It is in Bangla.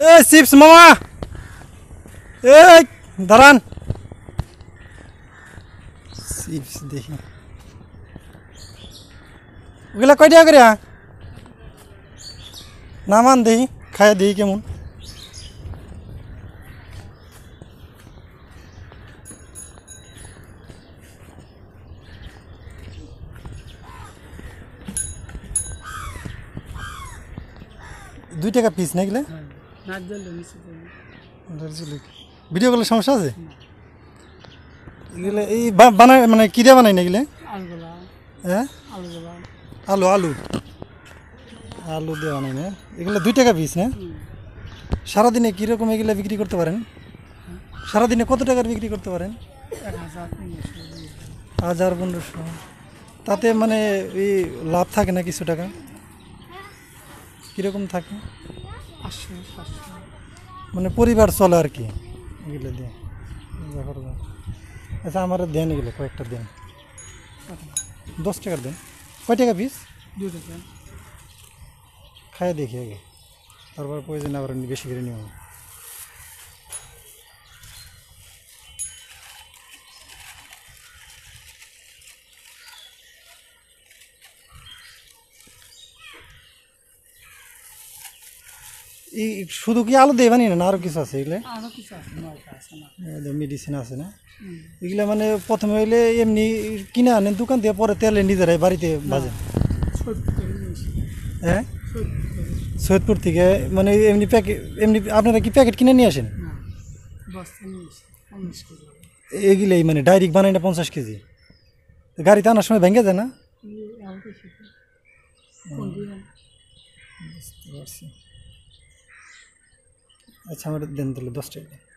ए सिप्स मामा ए धरन सिप्स देखि उगला कइ दिया करिया ना मान दे खाए दे के मुन दुई टका पीस नहीं गले ভিডিও করলে সমস্যা আছে এগুলো এই বানায় মানে কিরা বানাই না এগুলো হ্যাঁ আলু আলু আলু দিয়ে বানাই না এগুলো দুই টাকা পিস না সারাদিনে কীরকম এগুলো বিক্রি করতে পারেন সারাদিনে কত টাকার বিক্রি করতে পারেন হাজার পনেরোশো তাতে মানে এই লাভ থাকে না কিছু টাকা কীরকম থাকে अच्छा माने परिवार चलो यार कि गेला दे ऐसा हमारे ध्यान गेले কয়েকটা দিন 10 টাকা দিন কয় টাকা पीस 2 টাকা খায় দেখিয়ে আর বড় পয়সা না বড় বেশি করে নিও শুধু কি আলু দিয়ে না আরো কিছু আছে এগুলো মেডিসিন আছে না এগুলো মানে প্রথমে হইলে এমনি কিনে আনেন দোকান দিয়ে পরে তেলে নিজের বাড়িতে বাজে হ্যাঁ সৈয়দপুর থেকে মানে এমনি প্যাকেট এমনি আপনারা কি প্যাকেট কিনে নিয়ে আসেন এগুলোই মানে ডাইরেক্ট বানাই না পঞ্চাশ কেজি গাড়িতে আনার সময় ভেঙে যায় না আচ্ছা আমার দেন তাহলে দশটাই দেন